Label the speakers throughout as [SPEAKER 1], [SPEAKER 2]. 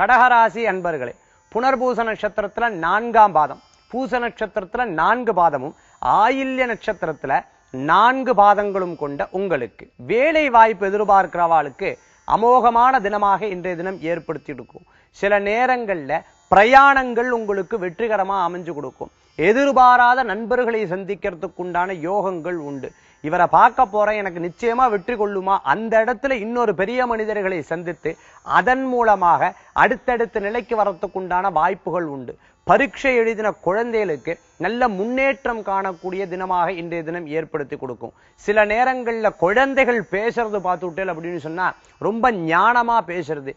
[SPEAKER 1] கடகராசி அன்பர்களே புனர்பூச நட்சத்திரத்தில் நான்காம் பாதம் பூச நட்சத்திரத்தில் நான்கு பாதமும் ஆயில்ய நட்சத்திரத்தில் நான்கு பாதங்களும் கொண்ட உங்களுக்கு வேலை வாய்ப்பு எதிர்பார்க்கிறவாளுக்கு அமோகமான தினமாக இன்றைய தினம் ஏற்படுத்தி கொடுக்கும் சில நேரங்களில் பிரயாணங்கள் உங்களுக்கு வெற்றிகரமாக அமைஞ்சு கொடுக்கும் எதிர்பாராத நண்பர்களை சந்திக்கிறதுக்குண்டான யோகங்கள் உண்டு இவரை பார்க்க போறேன் எனக்கு நிச்சயமா வெற்றி கொள்ளுமா அந்த இடத்துல இன்னொரு பெரிய மனிதர்களை சந்தித்து அதன் மூலமாக அடுத்தடுத்த நிலைக்கு வரத்துக்குண்டான வாய்ப்புகள் உண்டு பரீட்சை எழுதின குழந்தைகளுக்கு நல்ல முன்னேற்றம் காணக்கூடிய தினமாக இன்றைய தினம் ஏற்படுத்தி கொடுக்கும் சில நேரங்களில் குழந்தைகள் பேசுறது பார்த்துவிட்டேன் அப்படின்னு சொன்னால் ரொம்ப ஞானமாக பேசுறது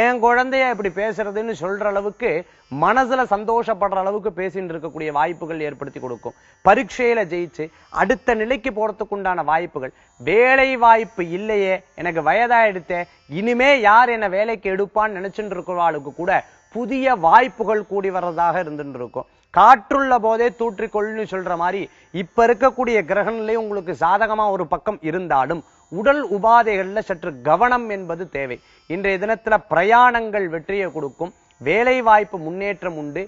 [SPEAKER 1] ஏன் குழந்தைய இப்படி பேசுறதுன்னு சொல்கிற அளவுக்கு மனசில் சந்தோஷப்படுற அளவுக்கு பேசிட்டு இருக்கக்கூடிய வாய்ப்புகள் ஏற்படுத்தி கொடுக்கும் பரீட்சையில ஜெயிச்சு அடுத்த நிலைக்கு போறதுக்கு உண்டான வாய்ப்புகள் வேலை வாய்ப்பு இல்லையே எனக்கு வயதாக எடுத்தேன் இனிமே யார் என்னை வேலைக்கு எடுப்பான்னு நினைச்சுட்டு இருக்கிற ஆளுக்கு கூட புதிய வாய்ப்புகள் கூடி வர்றதாக இருந்துருக்கும் இருக்கும் காற்றுள்ள போதே தூற்றிக்கொள்னு சொல்ற மாதிரி இப்ப இருக்கக்கூடிய கிரகணிலையும் உங்களுக்கு சாதகமா ஒரு பக்கம் இருந்தாலும் உடல் உபாதைகள்ல சற்று கவனம் என்பது தேவை இன்றைய தினத்துல பிரயாணங்கள் வெற்றியை கொடுக்கும் வேலை வாய்ப்பு முன்னேற்றம் உண்டு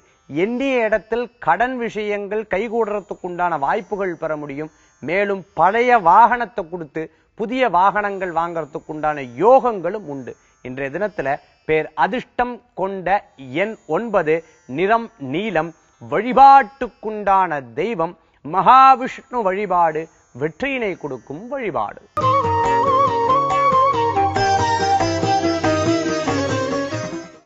[SPEAKER 1] எண்ணிய இடத்தில் கடன் விஷயங்கள் கைகூடுறதுக்குண்டான வாய்ப்புகள் பெற முடியும் மேலும் பழைய வாகனத்தை கொடுத்து புதிய வாகனங்கள் வாங்கறதுக்குண்டான யோகங்களும் உண்டு இன்றைய தினத்துல பேர் அதிர்ஷ்டம் கொண்ட எண் ஒன்பது நிறம் நீலம் வழிபாட்டுக்குண்டான தெய்வம் மகாவிஷ்ணு வழிபாடு வெற்றியினை கொடுக்கும் வழிபாடு